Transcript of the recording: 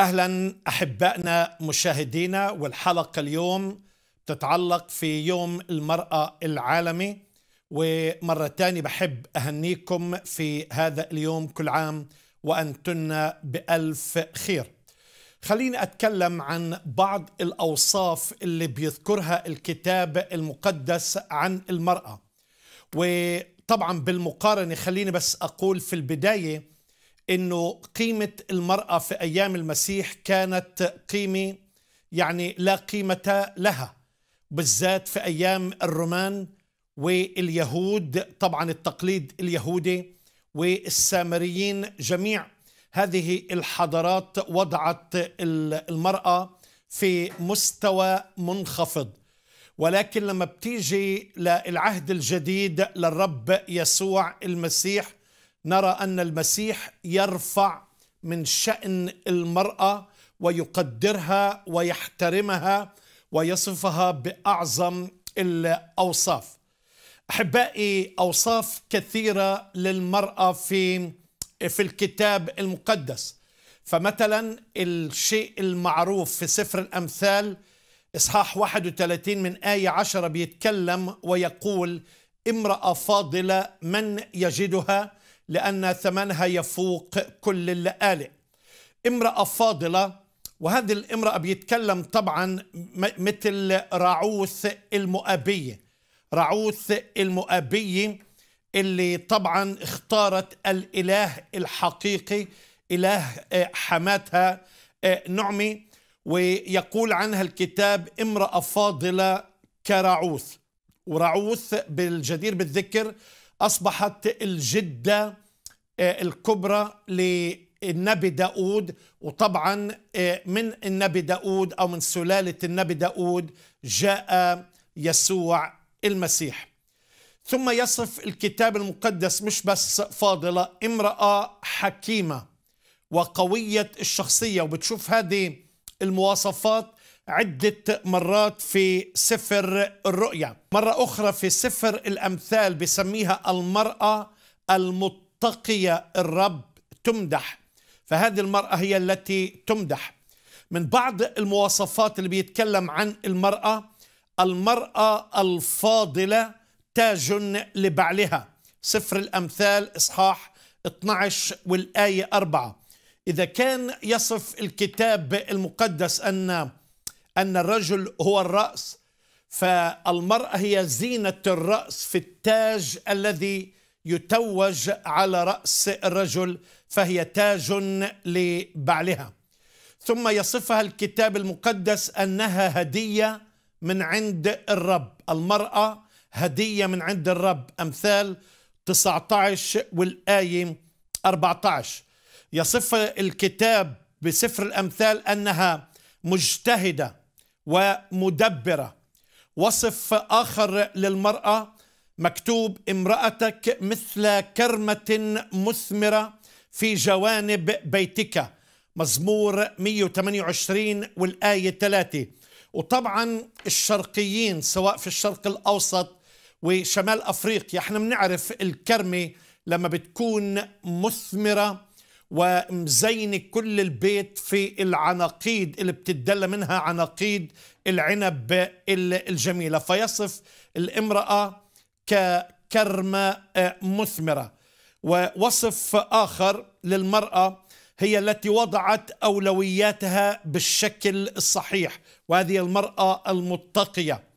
اهلا احبائنا مشاهدينا والحلقه اليوم تتعلق في يوم المراه العالمي ومره ثانيه بحب اهنيكم في هذا اليوم كل عام وانتن بالف خير. خليني اتكلم عن بعض الاوصاف اللي بيذكرها الكتاب المقدس عن المراه. وطبعا بالمقارنه خليني بس اقول في البدايه انه قيمه المراه في ايام المسيح كانت قيمه يعني لا قيمه لها بالذات في ايام الرومان واليهود طبعا التقليد اليهودي والسامريين جميع هذه الحضارات وضعت المراه في مستوى منخفض ولكن لما بتيجي للعهد الجديد للرب يسوع المسيح نرى ان المسيح يرفع من شان المراه ويقدرها ويحترمها ويصفها باعظم الاوصاف احبائي اوصاف كثيره للمراه في في الكتاب المقدس فمثلا الشيء المعروف في سفر الامثال اصحاح 31 من ايه 10 بيتكلم ويقول امراه فاضله من يجدها لأن ثمنها يفوق كل اللآلئ امرأة فاضلة وهذه الامرأة بيتكلم طبعا مثل راعوث المؤابية راعوث المؤابية اللي طبعا اختارت الإله الحقيقي إله آه، حماتها آه، نعمي ويقول عنها الكتاب امرأة فاضلة كراعوث وراعوث بالجدير بالذكر أصبحت الجدة آه، الكبرى للنبي داود وطبعا آه، من النبي داود أو من سلالة النبي داود جاء يسوع المسيح ثم يصف الكتاب المقدس مش بس فاضلة امرأة حكيمة وقوية الشخصية وبتشوف هذه المواصفات عدة مرات في سفر الرؤيا مرة أخرى في سفر الأمثال بسميها المرأة المتقية الرب تمدح فهذه المرأة هي التي تمدح من بعض المواصفات اللي بيتكلم عن المرأة المرأة الفاضلة تاج لبعلها سفر الأمثال إصحاح 12 والآية 4 إذا كان يصف الكتاب المقدس أن أن الرجل هو الرأس فالمرأة هي زينة الرأس في التاج الذي يتوج على رأس الرجل فهي تاج لبعلها ثم يصفها الكتاب المقدس أنها هدية من عند الرب المرأة هدية من عند الرب أمثال 19 والآية 14 يصف الكتاب بسفر الأمثال أنها مجتهدة ومدبرة وصف آخر للمرأة مكتوب امرأتك مثل كرمة مثمرة في جوانب بيتك مزمور 128 والآية 3 وطبعا الشرقيين سواء في الشرق الأوسط وشمال أفريقيا احنا بنعرف الكرمة لما بتكون مثمرة ومزين كل البيت في العناقيد اللي بتدلى منها عناقيد العنب الجميلة فيصف الامرأة ككرمة آه، مثمرة ووصف آخر للمرأة هي التي وضعت أولوياتها بالشكل الصحيح وهذه المرأة المتقية